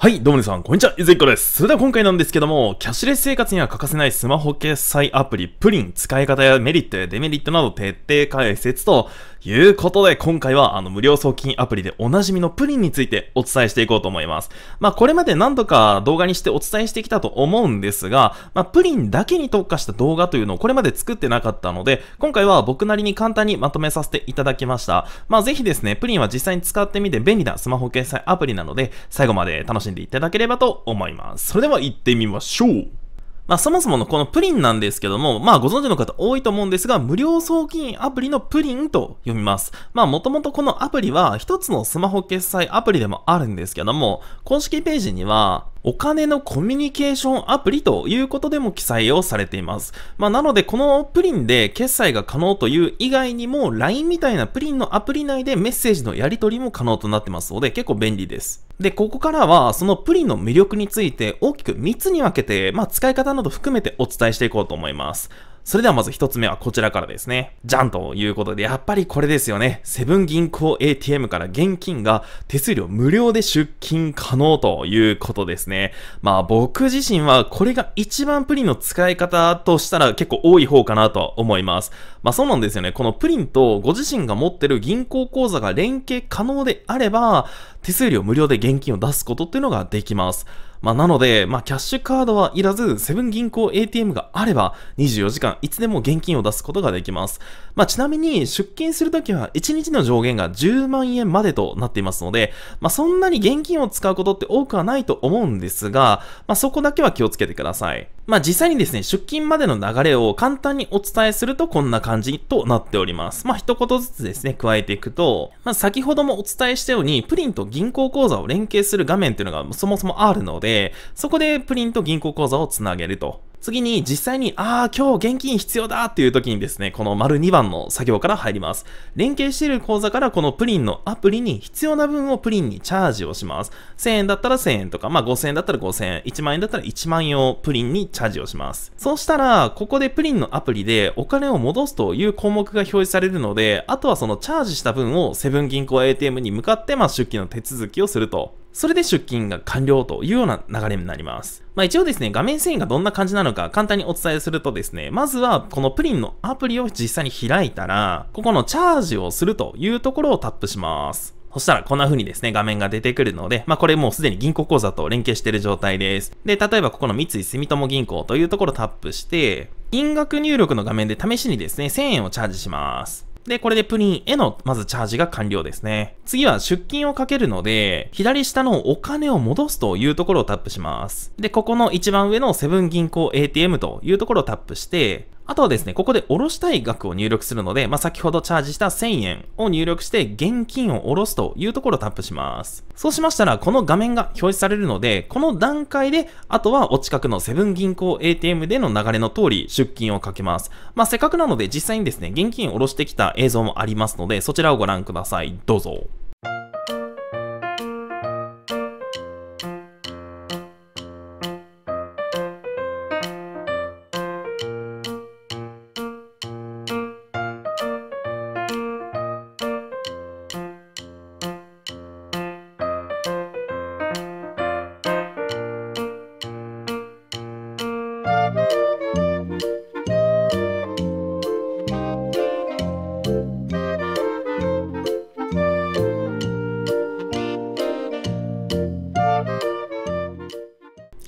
はい、どうも皆さん、こんにちは、ゆずいこです。それでは今回なんですけども、キャッシュレス生活には欠かせないスマホ決済アプリ、プリン、使い方やメリットやデメリットなど徹底解説ということで、今回はあの無料送金アプリでおなじみのプリンについてお伝えしていこうと思います。まあ、これまで何度か動画にしてお伝えしてきたと思うんですが、まあ、プリンだけに特化した動画というのをこれまで作ってなかったので、今回は僕なりに簡単にまとめさせていただきました。まあ、ぜひですね、プリンは実際に使ってみて便利なスマホ決済アプリなので、最後まで楽しんでしんでいただければと思います。それでは行ってみましょうまあ、そもそものこのプリンなんですけども、まあ、ご存知の方多いと思うんですが、無料送金アプリのプリンと読みます。まあ、もともとこのアプリは一つのスマホ決済アプリでもあるんですけども、公式ページには、お金のコミュニケーションアプリということでも記載をされています。まあ、なので、このプリンで決済が可能という以外にも、LINE みたいなプリンのアプリ内でメッセージのやり取りも可能となってますので、結構便利です。で、ここからは、そのプリンの魅力について大きく3つに分けて、まあ、使い方など含めてお伝えしていこうと思います。それではまず一つ目はこちらからですね。じゃんということで、やっぱりこれですよね。セブン銀行 ATM から現金が手数料無料で出金可能ということですね。まあ僕自身はこれが一番プリンの使い方としたら結構多い方かなと思います。まあそうなんですよね。このプリンとご自身が持ってる銀行口座が連携可能であれば、手数料無料で現金を出すことっていうのができます。まあ、なので、まあ、キャッシュカードはいらず、セブン銀行 ATM があれば、24時間いつでも現金を出すことができます。まあ、ちなみに、出勤するときは1日の上限が10万円までとなっていますので、まあ、そんなに現金を使うことって多くはないと思うんですが、まあ、そこだけは気をつけてください。まあ実際にですね、出勤までの流れを簡単にお伝えするとこんな感じとなっております。まあ一言ずつですね、加えていくと、ま先ほどもお伝えしたように、プリンと銀行口座を連携する画面っていうのがそもそもあるので、そこでプリンと銀行口座をつなげると。次に実際に、ああ、今日現金必要だっていう時にですね、この丸2番の作業から入ります。連携している口座からこのプリンのアプリに必要な分をプリンにチャージをします。1000円だったら1000円とか、まあ5000円だったら5000円、1万円だったら1万円をプリンにチャージをします。そうしたら、ここでプリンのアプリでお金を戻すという項目が表示されるので、あとはそのチャージした分をセブン銀行 ATM に向かって、まあ出金の手続きをすると。それで出勤が完了というような流れになります。まあ、一応ですね、画面遷移がどんな感じなのか簡単にお伝えするとですね、まずはこのプリンのアプリを実際に開いたら、ここのチャージをするというところをタップします。そしたらこんな風にですね、画面が出てくるので、まあこれもうすでに銀行口座と連携している状態です。で、例えばここの三井住友銀行というところをタップして、金額入力の画面で試しにですね、1000円をチャージします。で、これでプリンへの、まずチャージが完了ですね。次は出金をかけるので、左下のお金を戻すというところをタップします。で、ここの一番上のセブン銀行 ATM というところをタップして、あとはですね、ここで下ろしたい額を入力するので、まあ、先ほどチャージした1000円を入力して現金を下ろすというところをタップします。そうしましたら、この画面が表示されるので、この段階で、あとはお近くのセブン銀行 ATM での流れの通り出金をかけます。まあ、せっかくなので実際にですね、現金を下ろしてきた映像もありますので、そちらをご覧ください。どうぞ。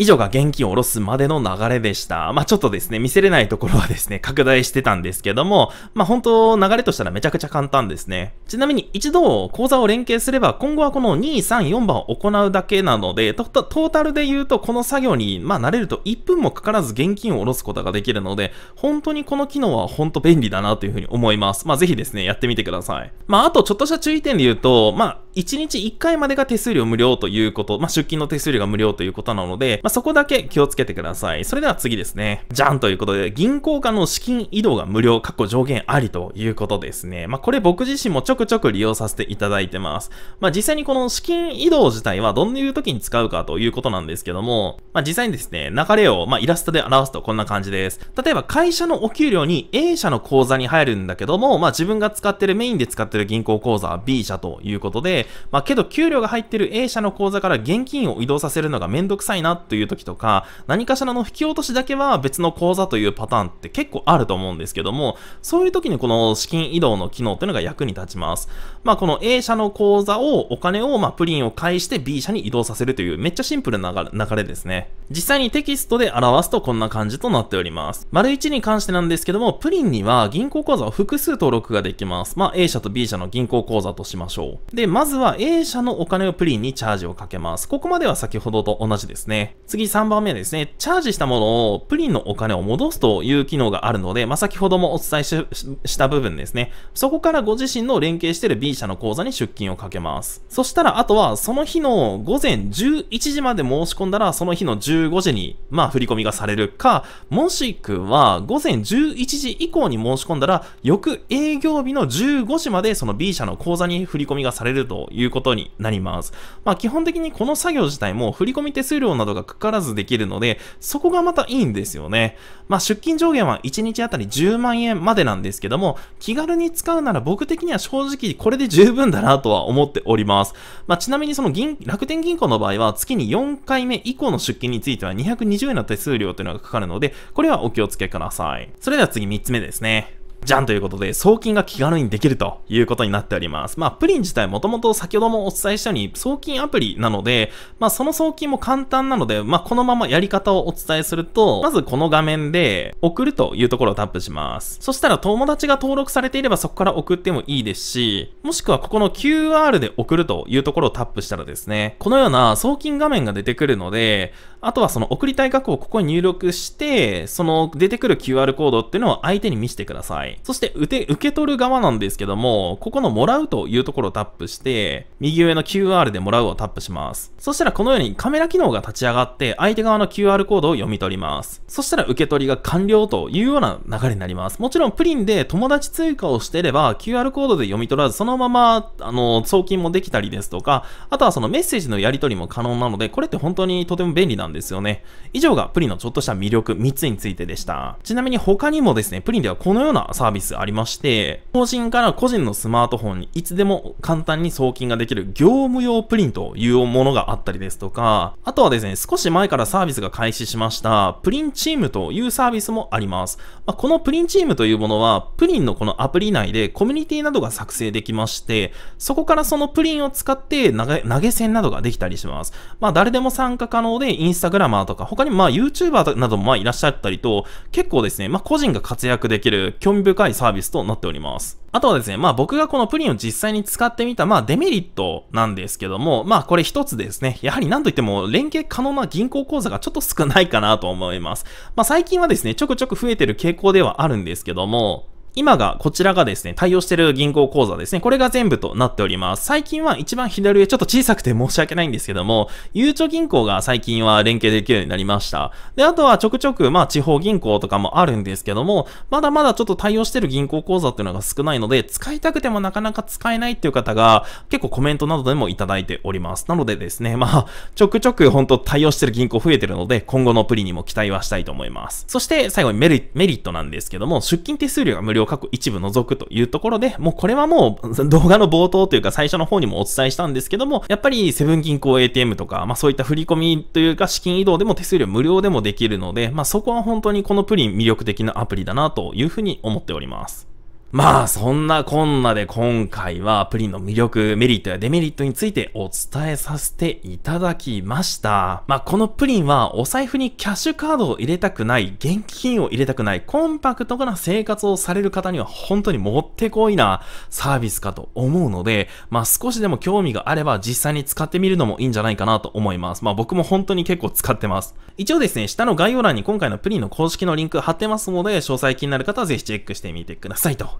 以上が現金を下ろすまでの流れでした。まあ、ちょっとですね、見せれないところはですね、拡大してたんですけども、まあ、本当流れとしたらめちゃくちゃ簡単ですね。ちなみに一度口座を連携すれば、今後はこの2、3、4番を行うだけなので、トータルで言うと、この作業に、まあ、慣れると1分もかからず現金を下ろすことができるので、本当にこの機能は本当便利だなというふうに思います。まあ、ぜひですね、やってみてください。まあ、あとちょっとした注意点で言うと、まあ、1日1回までが手数料無料ということ、まあ、出勤の手数料が無料ということなので、まあ、そこだけ気をつけてください。それでは次ですね。じゃんということで、銀行間の資金移動が無料、過去上限ありということですね。まあ、これ僕自身も直くちょく利用させていただいてます。まあ、実際にこの資金移動自体はどういう時に使うかということなんですけども、まあ、実際にですね、流れを、まイラストで表すとこんな感じです。例えば会社のお給料に A 社の口座に入るんだけども、まあ、自分が使ってるメインで使ってる銀行口座は B 社ということで、まあ、けど給料が入ってる A 社の口座から現金を移動させるのがめんどくさいなという時とか、何かしらの引き落としだけは別の口座というパターンって結構あると思うんですけども、そういう時にこの資金移動の機能っていうのが役に立ちます。ます。まあ、この A 社の口座を、お金を、まあ、プリンを介して B 社に移動させるという、めっちゃシンプルな流れですね。実際にテキストで表すとこんな感じとなっております。丸1に関してなんですけども、プリンには銀行口座を複数登録ができます。まあ、A 社と B 社の銀行口座としましょう。で、まずは A 社のお金をプリンにチャージをかけます。ここまでは先ほどと同じですね。次3番目ですね。チャージしたものをプリンのお金を戻すという機能があるので、まあ、先ほどもお伝えした部分ですね。そこからご自身の連係してる B 社の口座に出金をかけます。そしたら、あとは、その日の午前11時まで申し込んだら、その日の15時に、まあ、振り込みがされるか、もしくは、午前11時以降に申し込んだら、翌営業日の15時まで、その B 社の口座に振り込みがされるということになります。まあ、基本的にこの作業自体も、振り込み手数料などがかからずできるので、そこがまたいいんですよね。まあ、出金上限は1日あたり10万円までなんですけども、気軽に使うなら僕的には正直これで十分だなとは思っております。まあ、ちなみにその銀楽天銀行の場合は月に4回目以降の出金については220円の手数料というのがかかるので、これはお気をつけください。それでは次3つ目ですね。じゃんということで、送金が気軽にできるということになっております。まあ、プリン自体もともと先ほどもお伝えしたように、送金アプリなので、まあ、その送金も簡単なので、まあ、このままやり方をお伝えすると、まずこの画面で、送るというところをタップします。そしたら、友達が登録されていればそこから送ってもいいですし、もしくはここの QR で送るというところをタップしたらですね、このような送金画面が出てくるので、あとはその送りたい額をここに入力して、その出てくる QR コードっていうのを相手に見せてください。そして受け取る側なんですけども、ここのもらうというところをタップして、右上の QR でもらうをタップします。そしたらこのようにカメラ機能が立ち上がって、相手側の QR コードを読み取ります。そしたら受け取りが完了というような流れになります。もちろんプリンで友達追加をしてれば、QR コードで読み取らず、そのまま、あの、送金もできたりですとか、あとはそのメッセージのやり取りも可能なので、これって本当にとても便利なんですなんですよね。以上がプリンのちょっとした魅力3つについてでした。ちなみに他にもですね、プリンではこのようなサービスありまして、法人から個人のスマートフォンにいつでも簡単に送金ができる業務用プリンというものがあったりですとか、あとはですね、少し前からサービスが開始しました、プリンチームというサービスもあります。まあ、このプリンチームというものは、プリンのこのアプリ内でコミュニティなどが作成できまして、そこからそのプリンを使って投げ投げ銭などができたりします。まあ、誰でも参加可能でインススタグラマーとか、他にまあ YouTuber などもまあいらっしゃったりと、結構ですね、まあ個人が活躍できる興味深いサービスとなっております。あとはですね、まあ僕がこのプリンを実際に使ってみた、まあデメリットなんですけども、まあこれ一つですね、やはり何といっても連携可能な銀行口座がちょっと少ないかなと思います。まあ最近はですね、ちょくちょく増えてる傾向ではあるんですけども、今が、こちらがですね、対応してる銀行口座ですね。これが全部となっております。最近は一番左上ちょっと小さくて申し訳ないんですけども、ゆうちょ銀行が最近は連携できるようになりました。で、あとはちょくちょく、まあ地方銀行とかもあるんですけども、まだまだちょっと対応してる銀行口座っていうのが少ないので、使いたくてもなかなか使えないっていう方が、結構コメントなどでもいただいております。なのでですね、まあ、ちょくちょく本当対応してる銀行増えてるので、今後のプリにも期待はしたいと思います。そして、最後にメリメリットなんですけども、出金手数料が無料料過去一部除くというところで、もうこれはもう 動画の冒頭というか最初の方にもお伝えしたんですけども、やっぱりセブン銀行 ATM とか、まあそういった振り込みというか資金移動でも手数料無料でもできるので、まあそこは本当にこのプリン魅力的なアプリだなというふうに思っております。まあそんなこんなで今回はプリンの魅力、メリットやデメリットについてお伝えさせていただきました。まあこのプリンはお財布にキャッシュカードを入れたくない、現金を入れたくない、コンパクトな生活をされる方には本当にもってこいなサービスかと思うので、まあ少しでも興味があれば実際に使ってみるのもいいんじゃないかなと思います。まあ僕も本当に結構使ってます。一応ですね、下の概要欄に今回のプリンの公式のリンク貼ってますので、詳細気になる方はぜひチェックしてみてくださいと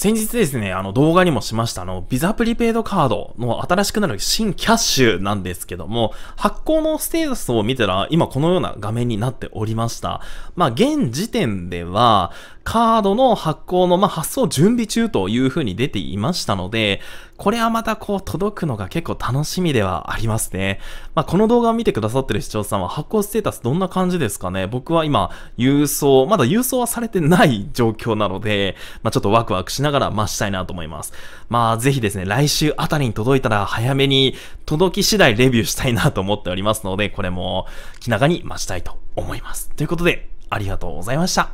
先日ですね、あの動画にもしましたあの、ビザプリペイドカードの新しくなる新キャッシュなんですけども、発行のステータスを見たら今このような画面になっておりました。まあ現時点では、カードの発行の、まあ、発送準備中という風に出ていましたので、これはまたこう届くのが結構楽しみではありますね。まあ、この動画を見てくださってる視聴者さんは発行ステータスどんな感じですかね僕は今、郵送、まだ郵送はされてない状況なので、まあ、ちょっとワクワクしなながら待したいなと思います。まあ、ぜひですね、来週あたりに届いたら早めに届き次第レビューしたいなと思っておりますので、これも気長に待ちたいと思います。ということで、ありがとうございました。